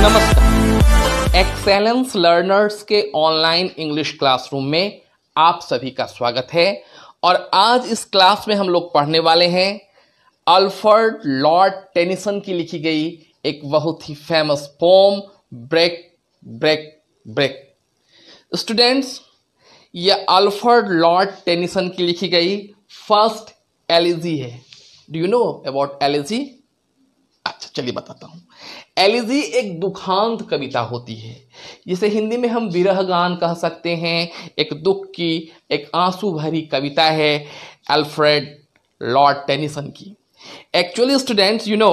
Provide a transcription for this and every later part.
नमस्कार Excellence Learners के online English classroom में आप सभी का स्वागत है और आज इस क्लास में हम लोग पढ़ने वाले हैं अल्फर्ड लॉर्ड टेनिसन की लिखी गई एक बहुत ही famous poem break break break students यह अल्फर्ड लॉर्ड टेनिसन की लिखी गई फर्स्ट एलिजी है do you know about allergy अच्छा चलिए बताता हूँ एलिजी e एक दुखांत कविता होती है जिसे हिंदी में हम विरह गान कह सकते हैं एक दुख की एक आंसू भरी कविता है अल्फ्रेड लॉर्ड टेनिसन की actually students you know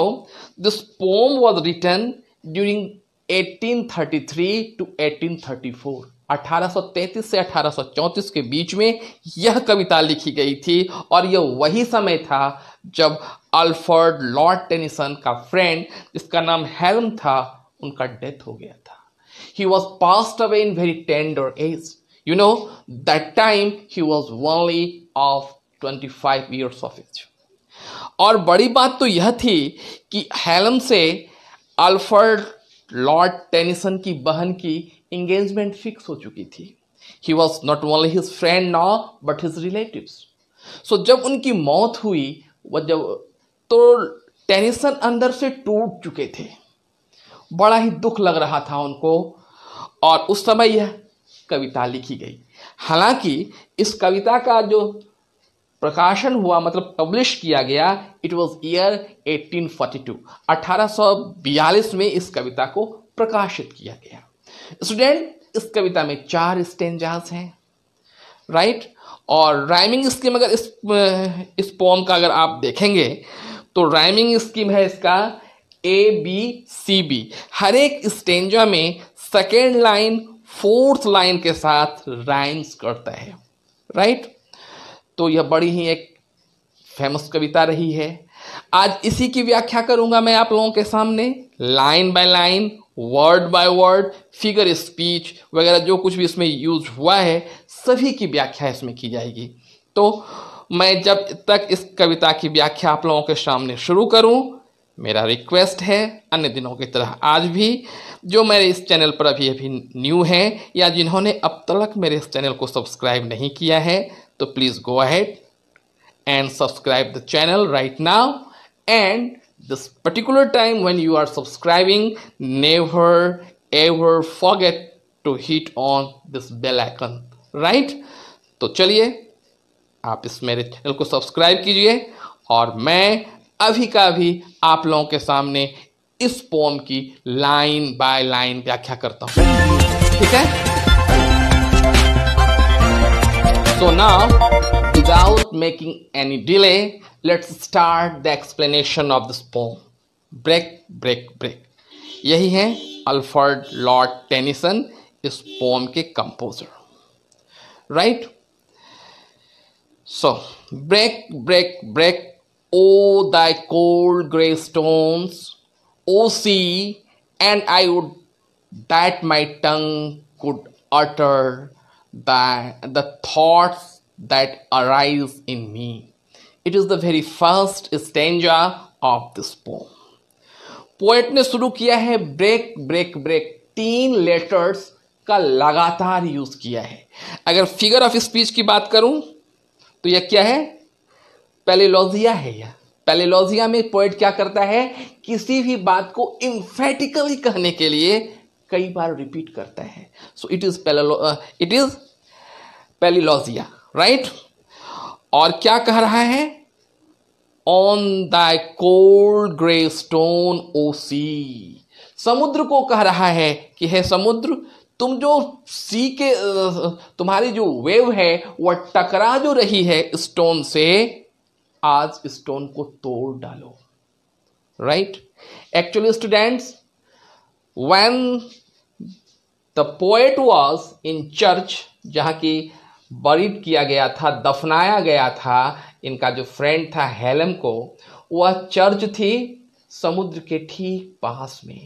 this poem was written during 1833 to 1834 1833 से 1834 के बीच में यह कविता लिखी गई थी और यह वही समय था जब अल्फर्ड लॉर्ड टेनिसन का फ्रेंड जिसका नाम हेलम था उनका डेथ हो गया था he was passed away in very tender age you know that time he was only of 25 five years of age और बड़ी बात तो यह थी कि हेलम से अल्फर्ड लॉर्ड टेनिसन की बहन की इंगेजमेंट फिक्स हो चुकी थी he was not only his friend now but his relative so जब उनकी मौत हुई वह जब तो टेनिसन अंदर से टूट चुके थे बड़ा ही दुख लग रहा था उनको और उस समय यह कविता लिखी गई हालांकि इस कविता का जो प्रकाशन हुआ मतलब पब्लिश किया गया इट वॉज ईयर 1842 1842 में इस कविता को प्रकाशित किया गया स्टूडेंट इस कविता में चार स्टेंजाज हैं राइट और राइमिंग स्कीम अगर इस इस पोम का अगर आप देखेंगे तो राइमिंग स्कीम है इसका ए बी सी बी हर एक स्टेंजा में सेकेंड लाइन फोर्थ लाइन के साथ राइम्स करता है राइट तो यह बड़ी ही एक फेमस कविता रही है आज इसी की व्याख्या करूंगा मैं आप लोगों के सामने line by line word by word figure speech वगैरह जो कुछ भी इसमें यूज हुआ है सभी की व्याख्या इसमें की जाएगी तो मैं जब तक इस कविता की व्याख्या आप लोगों के सामने शुरू करूं मेरा रिक्वेस्ट है अन्य दिनों की तरह आज भी जो मेरे इस चैनल पर अभी अभी न्यू हैं या जिन्होंने अब तक मेरे इस चैनल को सब्सक्राइब नहीं किया है तो please go ahead and subscribe the channel right now and this particular time when you are subscribing never ever forget to hit on this bell icon right तो चलिए आप इस मेरे चैनल को सब्सक्राइब कीजिए और मैं अभी का अभी आप लोगों के सामने इस पोम की लाइन बाय लाइन व्याख्या करता हूँ ठीक है So now, without making any delay, let's start the explanation of this poem. Break, break, break. यही हैं अल्फर्ड लॉर्ड टेनिसन इस पोम के composer right so break break break O thy cold grey stones O sea and I would that my tongue could utter that the thoughts that arise in me. It is the very first stanza of this poem. Poet ने शुरू किया है break break break तीन letters का लगातार use किया है अगर फिगर ऑफ स्पीच की बात करूं तो यह क्या है पैलेलॉजिया है यह पैलेलॉजिया में पोएट क्या करता है किसी भी बात को इम्फेटिकली कहने के लिए कई बार रिपीट करता है so it is it is palilogia right और क्या कह रहा है on thy cold grey stone O sea समुद्र को कह रहा है कि है समुद्र तुम जो सी के uh, तुम्हारी जो वेव है वह टकरा जो रही है स्टोन से आज स्टोन को तोड़ डालो right actually students when the poet was in church जहाँ की बरीद किया गया था दफनाया गया था इनका जो फ्रेंड था हेलम को वह चर्च थी समुद्र के ठीक पास में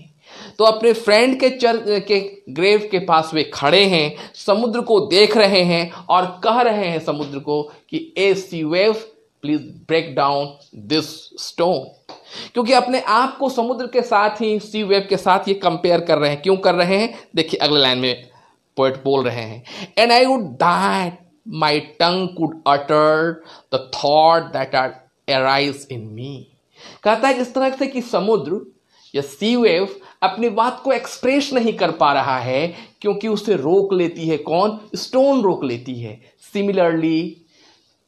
तो अपने फ्रेंड के चर के ग्रेव के पास वे खड़े हैं समुद्र को देख रहे हैं और कह रहे हैं समुद्र को कि a sea wave please break down this stone क्योंकि अपने आप को समुद्र के साथ ही सी वेव के साथ ये कंपेयर कर रहे हैं क्यों कर रहे हैं देखिए अगले लाइन में पोएट बोल रहे हैं and I would that my tongue could utter the thought that are arise in me कहता है इस तरह से कि समुद्र या सी वेव अपनी बात को एक्सप्रेस नहीं कर पा रहा है क्योंकि उसे रोक लेती है कौन स्टोन रोक लेती है सिमिलरली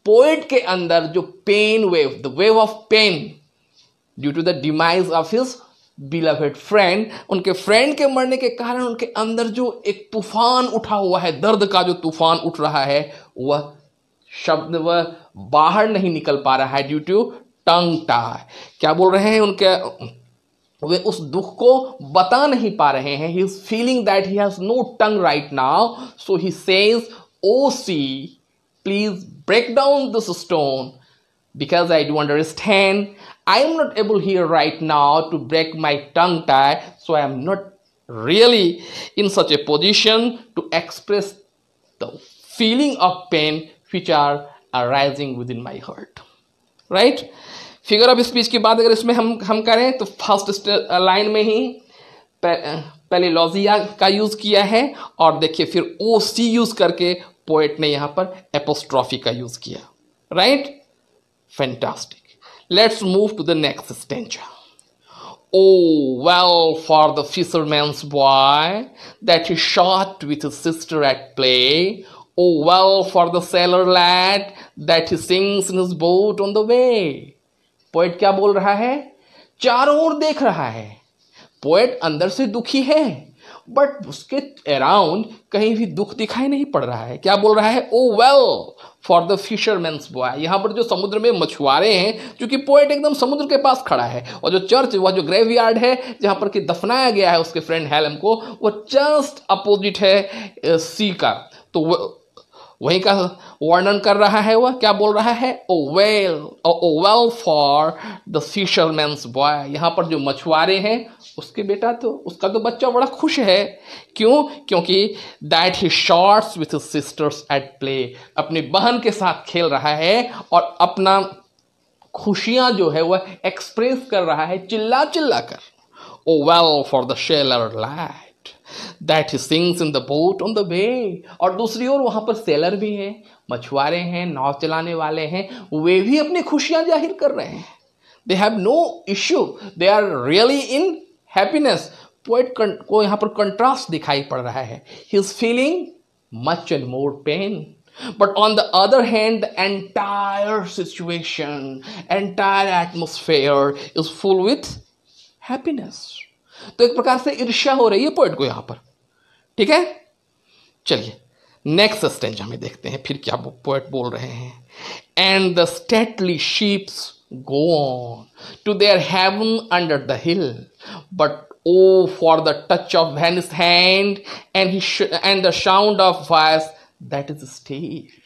पोइट के अंदर जो pain wave the wave of pain due to the demise of his beloved friend उनके फ्रेंड के मरने के कारण उनके अंदर जो एक तूफान उठा हुआ है दर्द का जो तूफान उठ रहा है वह शब्द वह बाहर नहीं निकल पा रहा है ड्यू टू टंग क्या बोल रहे हैं उनके वे उस दुख को बता नहीं पा रहे हैं he is feeling that he has no tongue right now so he says O sea please break down this stone because I do understand I am not able here right now to break my tongue tie, so I am not really in such a position to express the feeling of pain which are arising within my heart. Right? Figure of speech की बात अगर इसमें हम हम करें तो first line में ही पहले लॉजिया का यूज़ किया है और देखिए फिर ओ सी यूज़ करके पोएट ने यहाँ पर एपोस्ट्रॉफी का यूज़ किया right fantastic Let's move to the next stanza. Oh, well for the fisherman's boy that he shot with his sister at play. Oh, well for the sailor lad that he sings in his boat on the way. Poet क्या बोल रहा है चारों ओर देख रहा है poet अंदर से दुखी है बट उसके अराउंड कहीं भी दुख दिखाई नहीं पड़ रहा है क्या बोल रहा है O well for the fisherman's boy यहाँ पर जो समुद्र में मछुआरे हैं क्योंकि पोएट एकदम समुद्र के पास खड़ा है और जो चर्च वह जो ग्रेव यार्ड है जहाँ पर कि दफनाया गया है उसके फ्रेंड हेलम को वो जस्ट अपोजिट है सी का तो वहीं का वर्णन कर रहा है वह क्या बोल रहा है O well O well for the fisherman's boy यहाँ पर जो मछुआरे हैं उसके बेटा तो उसका तो बच्चा बड़ा खुश है क्यों क्योंकि that he shouts with sisters at play अपनी बहन के साथ खेल रहा है और अपना खुशियाँ जो है वह एक्सप्रेस कर रहा है चिल्ला चिल्ला कर O well for the sailor life that he sings in the boat on the way और दूसरी ओर वहाँ पर सेलर भी हैं मछुआरे हैं नाव चलाने वाले हैं वे भी अपनी खुशियाँ जाहिर कर रहे हैं they have no issue they are really in happiness poet को यहाँ पर कंट्रास्ट दिखाई पड़ रहा है he is feeling much and more pain but on the other hand the entire situation entire atmosphere is full with happiness तो एक प्रकार से ईर्ष्या हो रही है पोइट को यहां पर ठीक है चलिए नेक्स्ट स्टेंज हमें देखते हैं फिर क्या पोएट बोल रहे हैं and the stately ships go on to their haven under the hill but O for the touch of vanish hand and and the sound of voice that is stage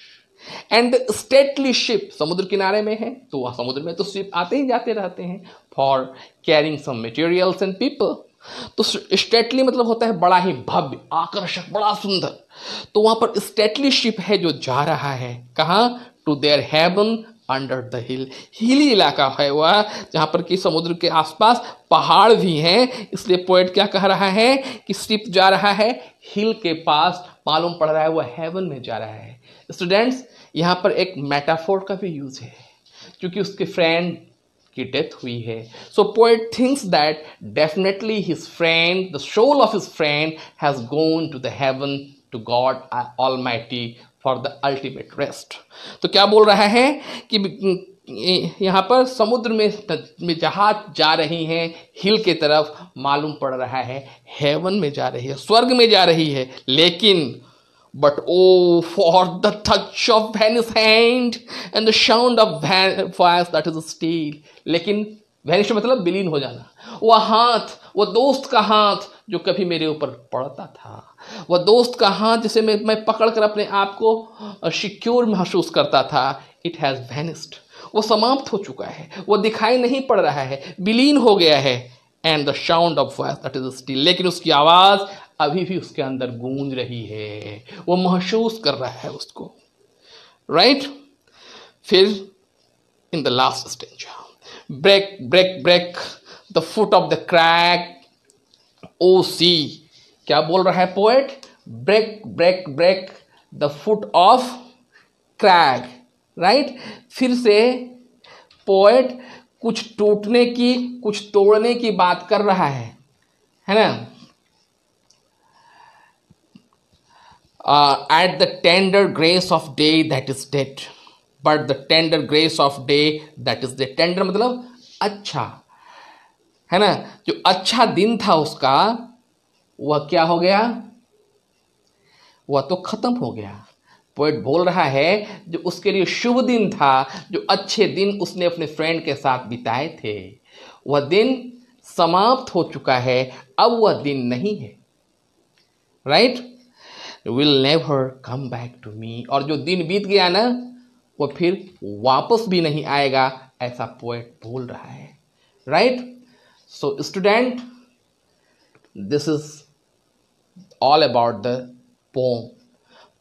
and stately ship समुद्र किनारे में है तो वह समुद्र में तो ship आते ही जाते रहते हैं for carrying some materials and people तो स्टेटली मतलब होता है बड़ा ही भव्य आकर्षक बड़ा सुंदर तो वहां पर स्टेटली शिप है जो जा रहा है कहाँ to there heaven under the hill hilly इलाका है वह जहाँ पर कि समुद्र के आसपास पहाड़ भी हैं इसलिए पोएट क्या कह रहा है कि शिप जा रहा है हिल के पास मालूम पड़ रहा है वह हेवन में जा रहा है स्टूडेंट्स यहाँ पर एक मेटाफोर का भी यूज़ है क्योंकि उसके फ्रेंड की डेथ हुई है so poet thinks that definitely his friend the soul of his friend has gone to the heaven to God almighty for the ultimate rest तो क्या बोल रहा है कि यहाँ पर समुद्र में में जहाज जा रही हैं हिल के तरफ मालूम पड़ रहा है हेवन में जा रही है स्वर्ग में जा रही है लेकिन But oh, for the touch of Vanish hand and the sound of voice that is steel. लेकिन वैनिश मतलब विलीन हो जाना वह हाथ वह दोस्त का हाथ जो कभी मेरे ऊपर पड़ता था वह दोस्त का हाथ जिसे मैं मैं पकड़ कर अपने आप को सिक्योर महसूस करता था इट हैज़ वैनिस्ड वो समाप्त हो चुका है वो दिखाई नहीं पड़ रहा है विलीन हो गया है and the sound of voice that is still लेकिन उसकी आवाज़ अभी भी उसके अंदर गूंज रही है वो महसूस कर रहा है उसको राइट फिर in the last stage break break break the foot of the crack O sea क्या बोल रहा है poet break break break the foot of crack right फिर से पोएट कुछ टूटने की कुछ तोड़ने की बात कर रहा है है ना uh, at the tender grace of day that is dead but the tender grace of day that is the tender मतलब अच्छा है ना जो अच्छा दिन था उसका वह क्या हो गया वह तो खत्म हो गया पोइट बोल रहा है जो उसके लिए शुभ दिन था जो अच्छे दिन उसने अपने फ्रेंड के साथ बिताए थे वह दिन समाप्त हो चुका है अब वह दिन नहीं है right right? Will never come back to me और जो दिन बीत गया ना वो फिर वापस भी नहीं आएगा ऐसा पोएट बोल रहा है right so student this is all about the poem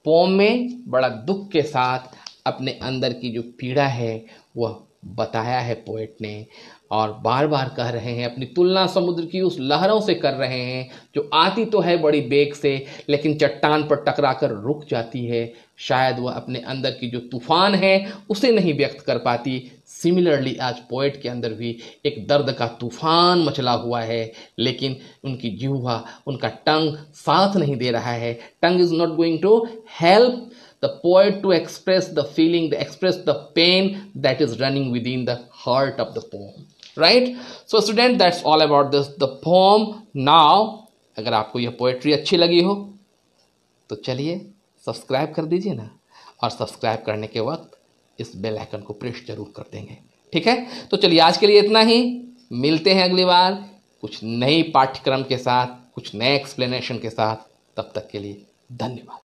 poem में बड़ा दुख के साथ अपने अंदर की जो पीड़ा है वह बताया है पोइट ने और बार बार कह रहे हैं अपनी तुलना समुद्र की उस लहरों से कर रहे हैं जो आती तो है बड़ी बेग से लेकिन चट्टान पर टकरा कर रुक जाती है शायद वह अपने अंदर की जो तूफान है उसे नहीं व्यक्त कर पाती सिमिलरली आज पोइट के अंदर भी एक दर्द का तूफान मचला हुआ है लेकिन उनकी जीवा उनका टंग साथ नहीं दे रहा है tongue is not going to help the poet to express the feeling the express the pain that is running within the heart of the poem right so student that's all about this the poem now अगर आपको यह poetry अच्छी लगी हो तो चलिए subscribe कर दीजिए ना और सब्सक्राइब करने के वक्त इस बेल आइकन को प्रेस जरूर कर देंगे ठीक है तो चलिए आज के लिए इतना ही मिलते हैं अगली बार कुछ नई पाठ्यक्रम के साथ कुछ नए एक्सप्लेनेशन के साथ तब तक के लिए धन्यवाद